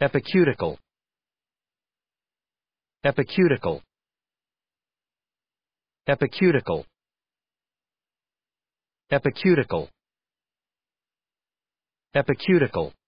Epicutical. Epicutical. Epicutical. Epicutical. Epicutical.